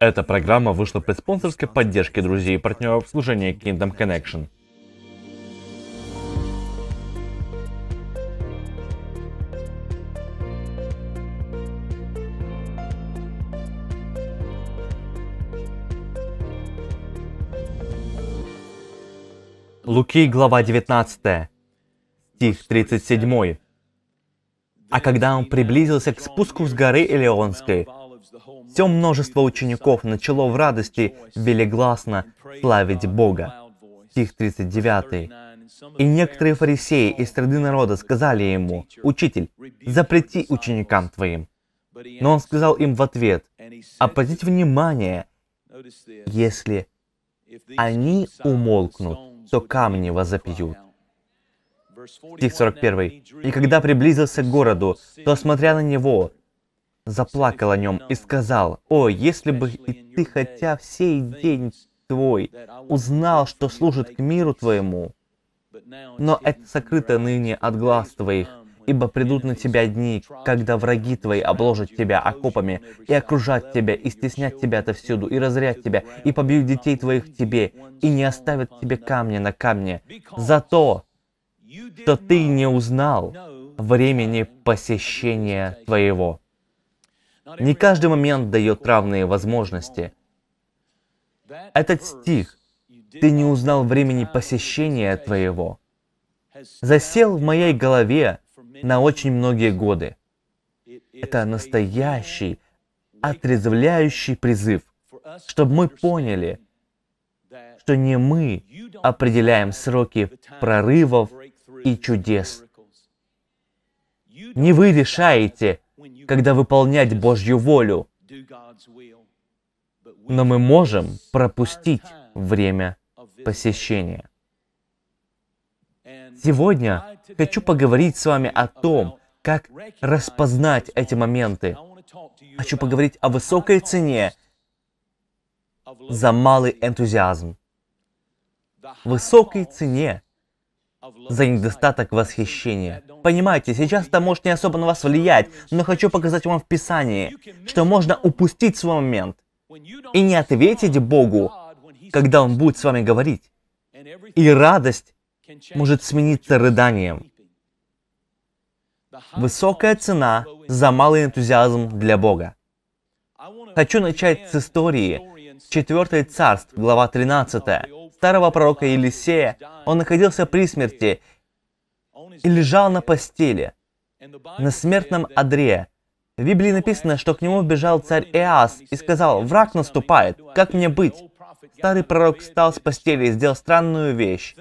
Эта программа вышла при спонсорской поддержке друзей и партнеров служения Kingdom Connection. Луки, глава 19, стих 37. «А когда он приблизился к спуску с горы Элеонской, все множество учеников начало в радости велегласно славить Бога. Стих 39. «И некоторые фарисеи из среды народа сказали ему, «Учитель, запрети ученикам твоим». Но он сказал им в ответ, «Обратите внимание, если они умолкнут, то камни вас возопьют». Стих 41. «И когда приблизился к городу, то, смотря на него, заплакал о нем и сказал, «О, если бы и ты хотя всей день твой узнал, что служит к миру твоему, но это сокрыто ныне от глаз твоих, ибо придут на тебя дни, когда враги твои обложат тебя окопами, и окружат тебя, и стеснят тебя отовсюду, и разрят тебя, и побьют детей твоих тебе, и не оставят тебе камня на камне, за то, что ты не узнал времени посещения твоего. Не каждый момент дает равные возможности. Этот стих «Ты не узнал времени посещения твоего» засел в моей голове на очень многие годы. Это настоящий, отрезвляющий призыв, чтобы мы поняли, что не мы определяем сроки прорывов и чудес. Не вы решаете, когда выполнять Божью волю. Но мы можем пропустить время посещения. Сегодня хочу поговорить с вами о том, как распознать эти моменты. Хочу поговорить о высокой цене за малый энтузиазм. Высокой цене за недостаток восхищения. Понимаете, сейчас это может не особо на вас влиять, но хочу показать вам в Писании, что можно упустить свой момент и не ответить Богу, когда Он будет с вами говорить. И радость может смениться рыданием. Высокая цена за малый энтузиазм для Бога. Хочу начать с истории 4 царств, глава 13, старого пророка Елисея, он находился при смерти и лежал на постели, на смертном одре. В Библии написано, что к нему бежал царь Иас и сказал, «Враг наступает, как мне быть?» Старый пророк встал с постели и сделал странную вещь.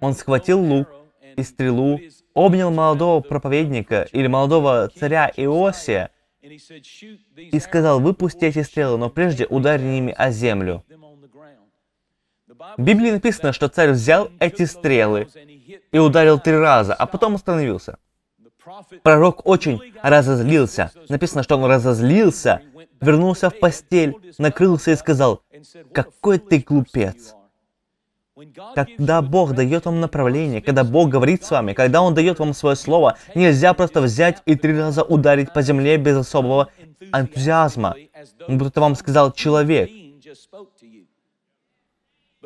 Он схватил лук и стрелу, обнял молодого проповедника или молодого царя Иосия и сказал, «Выпусти эти стрелы, но прежде ударь ими о землю». В Библии написано, что царь взял эти стрелы и ударил три раза, а потом остановился. Пророк очень разозлился. Написано, что он разозлился, вернулся в постель, накрылся и сказал, «Какой ты глупец!» Когда Бог дает вам направление, когда Бог говорит с вами, когда Он дает вам свое слово, нельзя просто взять и три раза ударить по земле без особого энтузиазма. Будто вам сказал человек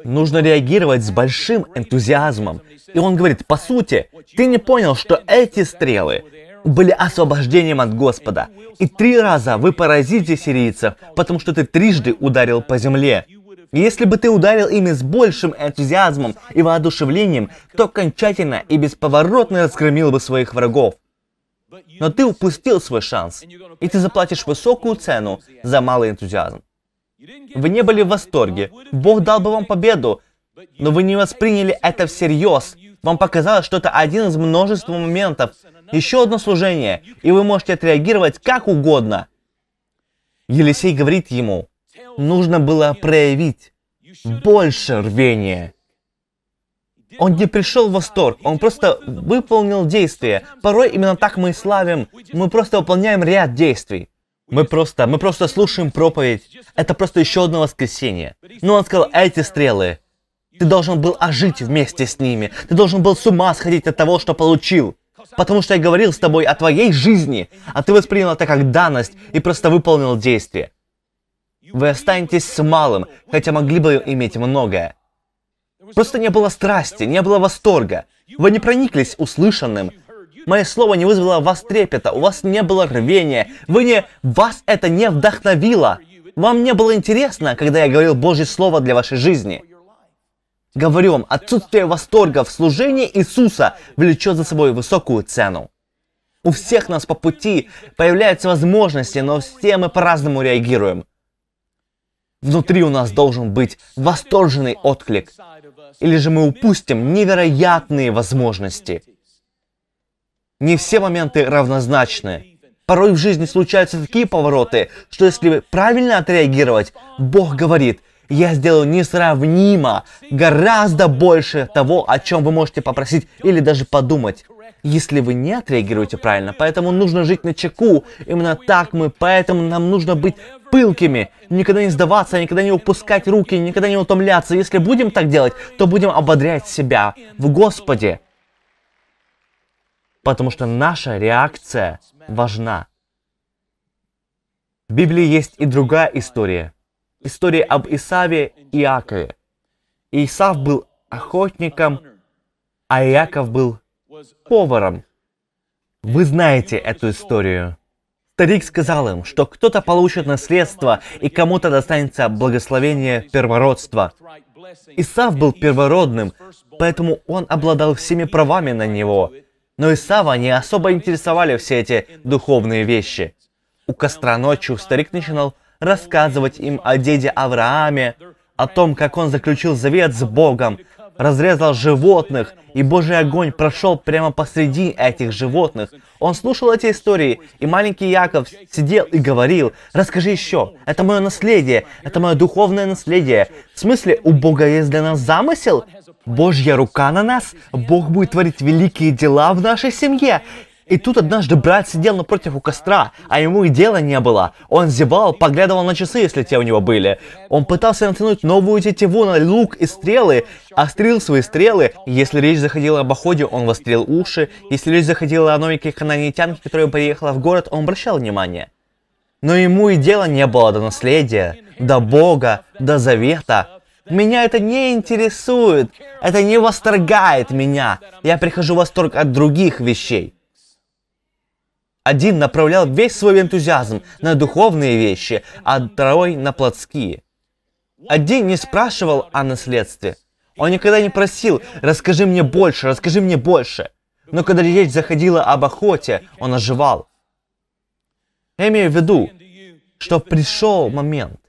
нужно реагировать с большим энтузиазмом. И он говорит, по сути, ты не понял, что эти стрелы были освобождением от Господа. И три раза вы поразите сирийцев, потому что ты трижды ударил по земле. если бы ты ударил ими с большим энтузиазмом и воодушевлением, то окончательно и бесповоротно разгромил бы своих врагов. Но ты упустил свой шанс, и ты заплатишь высокую цену за малый энтузиазм. Вы не были в восторге. Бог дал бы вам победу, но вы не восприняли это всерьез. Вам показалось, что это один из множества моментов. Еще одно служение, и вы можете отреагировать как угодно. Елисей говорит ему, нужно было проявить больше рвения. Он не пришел в восторг, он просто выполнил действие. Порой именно так мы и славим, мы просто выполняем ряд действий. Мы просто, мы просто слушаем проповедь. Это просто еще одно воскресенье. Но ну, он сказал, «А эти стрелы, ты должен был ожить вместе с ними. Ты должен был с ума сходить от того, что получил. Потому что я говорил с тобой о твоей жизни, а ты воспринял это как данность и просто выполнил действие. Вы останетесь с малым, хотя могли бы иметь многое. Просто не было страсти, не было восторга. Вы не прониклись услышанным, Мое слово не вызвало вас трепета, у вас не было рвения, вы не... вас это не вдохновило. Вам не было интересно, когда я говорил Божье Слово для вашей жизни. Говорю вам, отсутствие восторга в служении Иисуса влечет за собой высокую цену. У всех нас по пути появляются возможности, но все мы по-разному реагируем. Внутри у нас должен быть восторженный отклик, или же мы упустим невероятные возможности – не все моменты равнозначны. Порой в жизни случаются такие повороты, что если правильно отреагировать, Бог говорит, я сделал несравнимо, гораздо больше того, о чем вы можете попросить или даже подумать. Если вы не отреагируете правильно, поэтому нужно жить на чеку. Именно так мы, поэтому нам нужно быть пылкими, никогда не сдаваться, никогда не упускать руки, никогда не утомляться. Если будем так делать, то будем ободрять себя в Господе потому что наша реакция важна. В Библии есть и другая история. История об Исаве и Иакове. Исав был охотником, а Иаков был поваром. Вы знаете эту историю. Старик сказал им, что кто-то получит наследство и кому-то достанется благословение первородства. Исав был первородным, поэтому он обладал всеми правами на него – но Исава не особо интересовали все эти духовные вещи. У костра ночью старик начинал рассказывать им о деде Аврааме, о том, как он заключил завет с Богом, разрезал животных, и Божий огонь прошел прямо посреди этих животных. Он слушал эти истории, и маленький Яков сидел и говорил, «Расскажи еще, это мое наследие, это мое духовное наследие». В смысле, у Бога есть для нас замысел? Божья рука на нас? Бог будет творить великие дела в нашей семье? И тут однажды брат сидел напротив у костра, а ему и дела не было. Он зевал, поглядывал на часы, если те у него были. Он пытался натянуть новую тетиву на лук и стрелы, острил а свои стрелы. Если речь заходила об охоте, он вострил уши. Если речь заходила о новенькой канонитянке, которая приехала в город, он обращал внимание. Но ему и дела не было до наследия, до Бога, до завета. Меня это не интересует, это не восторгает меня. Я прихожу в восторг от других вещей. Один направлял весь свой энтузиазм на духовные вещи, а второй на плотские. Один не спрашивал о наследстве. Он никогда не просил «расскажи мне больше, расскажи мне больше». Но когда речь заходила об охоте, он оживал. Я имею в виду, что пришел момент,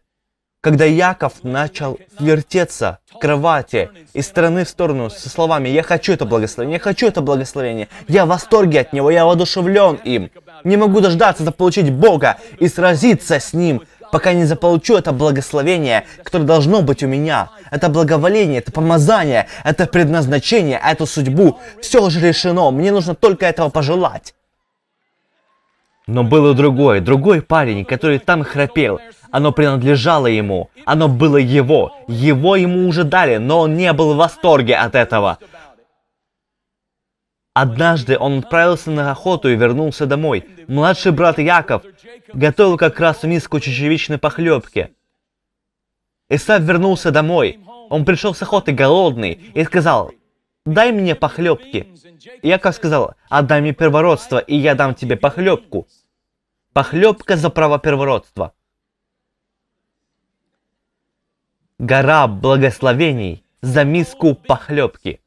когда Яков начал вертеться в кровати из стороны в сторону со словами «Я хочу это благословение, я хочу это благословение, я в восторге от него, я воодушевлен им, не могу дождаться заполучить Бога и сразиться с Ним, пока не заполучу это благословение, которое должно быть у меня. Это благоволение, это помазание, это предназначение, а эту судьбу. Все уже решено, мне нужно только этого пожелать. Но было другой, другой парень, который там храпел. Оно принадлежало ему, оно было его. Его ему уже дали, но он не был в восторге от этого. Однажды он отправился на охоту и вернулся домой. Младший брат Яков готовил как раз миску чечевичной похлебки. Исав вернулся домой. Он пришел с охоты голодный и сказал, дай мне похлебки. И Яков сказал, отдай мне первородство, и я дам тебе похлебку. Похлебка за право первородства. Гора благословений за миску похлебки.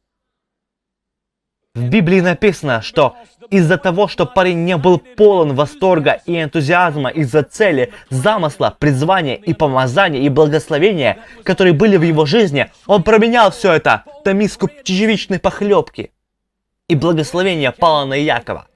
В Библии написано, что из-за того, что парень не был полон восторга и энтузиазма из-за цели, замысла, призвания и помазания и благословения, которые были в его жизни, он променял все это на миску чечевичной похлебки. И благословение пало на Якова.